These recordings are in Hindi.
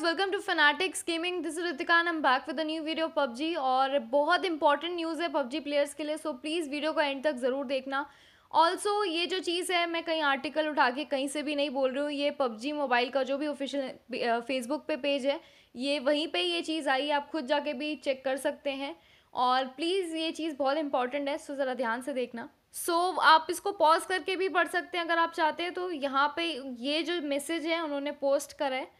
Guys welcome to Fanatics gaming this Ritika ritika back with back with a PUBG और बहुत इंपॉर्टेंट न्यूज़ है पबजी प्लेयर्स के लिए सो प्लीज़ वीडियो को एंड तक ज़रूर देखना ऑल्सो ये जो चीज़ है मैं कहीं आर्टिकल उठा के कहीं से भी नहीं बोल रही हूँ ये पबजी मोबाइल का जो भी ऑफिशियल फेसबुक पे पेज है ये वहीं पे ये चीज़ आई आप खुद जाके भी चेक कर सकते हैं और प्लीज़ ये चीज़ बहुत इंपॉर्टेंट है सो ज़रा ध्यान से देखना सो so, आप इसको पॉज करके भी पढ़ सकते हैं अगर आप चाहते हैं तो यहाँ पे ये जो मैसेज है उन्होंने पोस्ट करा है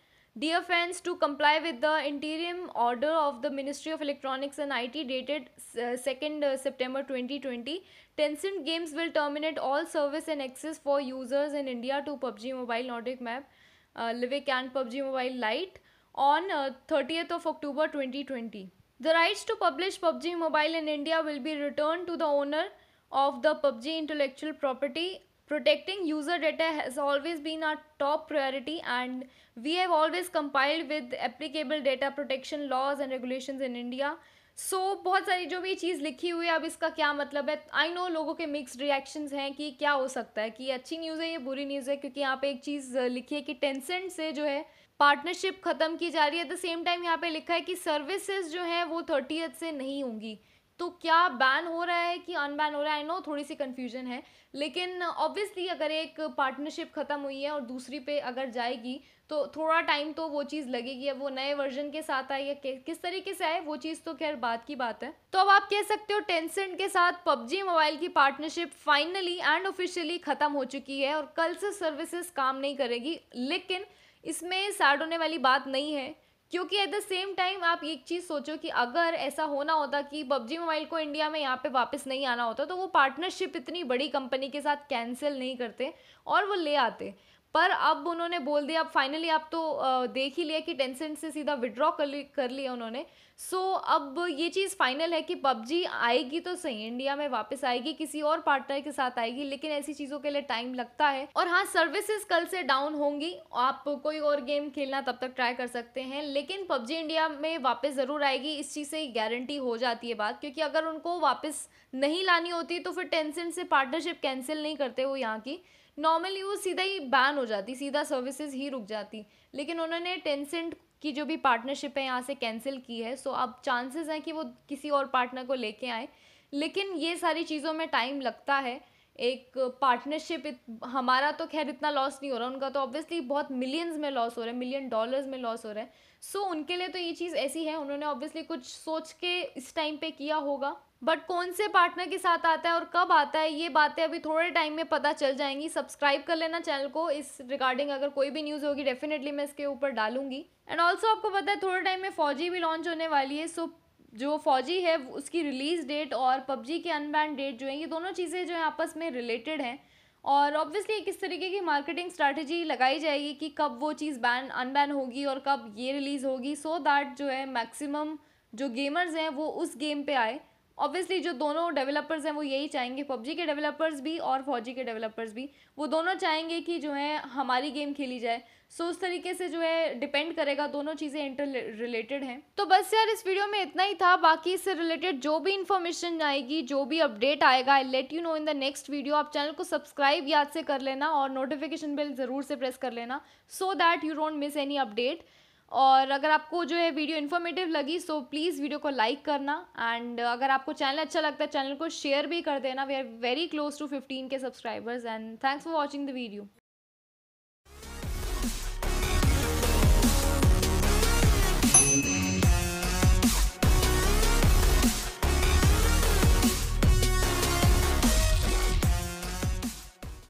Dear friends, to comply with the interim order of the Ministry of Electronics and IT dated uh, 2nd uh, September 2020, Tencent Games will terminate all service and access for users in India to PUBG Mobile Nordic Map, uh, and PUBG Mobile Lite on uh, 30th of October 2020. The rights to publish PUBG Mobile in India will be returned to the owner of the PUBG intellectual property Protecting user data has always been our top priority and we have always complied with applicable data protection laws and regulations in India. So so, बहुत सारी जो भी चीज़ लिखी हुई है अब इसका क्या मतलब है आई नो लोगों के मिक्स रिएक्शंस हैं कि क्या हो सकता है कि अच्छी न्यूज़ है ये बुरी न्यूज़ है क्योंकि यहाँ पे एक चीज़ लिखी है कि टेंसेंट से जो है पार्टनरशिप ख़त्म की जा रही है एट द सेम टाइम यहाँ पे लिखा है कि सर्विसेज जो है वो थर्टी से नहीं होंगी तो क्या बैन हो रहा है कि अनबैन हो रहा है आई नो थोड़ी सी कन्फ्यूजन है लेकिन ऑब्वियसली अगर एक पार्टनरशिप ख़त्म हुई है और दूसरी पे अगर जाएगी तो थोड़ा टाइम तो वो चीज़ लगेगी अब वो नए वर्जन के साथ आए या किस तरीके से आए वो चीज़ तो खैर बात की बात है तो अब आप कह सकते हो टेंसेंट के साथ पबजी मोबाइल की पार्टनरशिप फाइनली एंड ऑफिशियली ख़त्म हो चुकी है और कल से सर्विसेज काम नहीं करेगी लेकिन इसमें सैड होने वाली बात नहीं है क्योंकि एट द सेम टाइम आप एक चीज़ सोचो कि अगर ऐसा होना होता कि पबजी मोबाइल को इंडिया में यहाँ पे वापस नहीं आना होता तो वो पार्टनरशिप इतनी बड़ी कंपनी के साथ कैंसिल नहीं करते और वो ले आते पर अब उन्होंने बोल दिया अब फाइनली आप तो देख ही लिया कि टेंसेंट से सीधा विड्रॉ कर ली कर लिया उन्होंने सो so, अब ये चीज़ फाइनल है कि पबजी आएगी तो सही इंडिया में वापस आएगी किसी और पार्टनर के साथ आएगी लेकिन ऐसी चीज़ों के लिए टाइम लगता है और हाँ सर्विसेज कल से डाउन होंगी आप कोई और गेम खेलना तब तक ट्राई कर सकते हैं लेकिन पबजी इंडिया में वापस ज़रूर आएगी इस चीज़ से गारंटी हो जाती है बात क्योंकि अगर उनको वापस नहीं लानी होती तो फिर टेंसेंट से पार्टनरशिप कैंसिल नहीं करते वो यहाँ की नॉर्मली वो सीधा ही बैन हो जाती सीधा सर्विसेज ही रुक जाती लेकिन उन्होंने टेंसेंट की जो भी पार्टनरशिप है यहाँ से कैंसिल की है सो अब चांसेस हैं कि वो किसी और पार्टनर को लेके आए लेकिन ये सारी चीज़ों में टाइम लगता है एक पार्टनरशिप हमारा तो खैर इतना लॉस नहीं हो रहा उनका तो ऑब्वियसली बहुत मिलियंस में लॉस हो रहा है मिलियन डॉलर्स में लॉस हो रहा है सो so, उनके लिए तो ये चीज़ ऐसी है उन्होंने ऑब्वियसली कुछ सोच के इस टाइम पे किया होगा बट कौन से पार्टनर के साथ आता है और कब आता है ये बातें अभी थोड़े टाइम में पता चल जाएंगी सब्सक्राइब कर लेना चैनल को इस रिगार्डिंग अगर कोई भी न्यूज़ होगी डेफिनेटली मैं इसके ऊपर डालूंगी एंड ऑल्सो आपको पता है थोड़े टाइम में फौजी भी लॉन्च होने वाली है सो जो फौजी है उसकी रिलीज़ डेट और पबजी के अनबैंड डेट जो है ये दोनों चीज़ें जो है आपस में रिलेटेड हैं और ऑब्वियसली किस तरीके की मार्केटिंग स्ट्रैटेजी लगाई जाएगी कि कब वो चीज़ बैन अनबैन होगी और कब ये रिलीज़ होगी सो so दैट जो है मैक्सिमम जो गेमर्स हैं वो उस गेम पे आए ऑब्वियसली जो दोनों डेवलपर्स हैं वो यही चाहेंगे पबजी के डेवलपर्स भी और फौजी के डेवलपर्स भी वो दोनों चाहेंगे कि जो है हमारी गेम खेली जाए सो so, उस तरीके से जो है डिपेंड करेगा दोनों चीज़ें इंटर रिलेटेड हैं तो बस यार इस वीडियो में इतना ही था बाकी इससे रिलेटेड जो भी इन्फॉर्मेशन आएगी जो भी अपडेट आएगा I let you know in the next video आप चैनल को सब्सक्राइब याद से कर लेना और नोटिफिकेशन बिल ज़रूर से प्रेस कर लेना so that you don't miss any update और अगर आपको जो है वीडियो इन्फॉर्मेटिव लगी सो प्लीज़ वीडियो को लाइक करना एंड अगर आपको चैनल अच्छा लगता है चैनल को शेयर भी कर देना we are very close to fifteen K subscribers and thanks for watching the video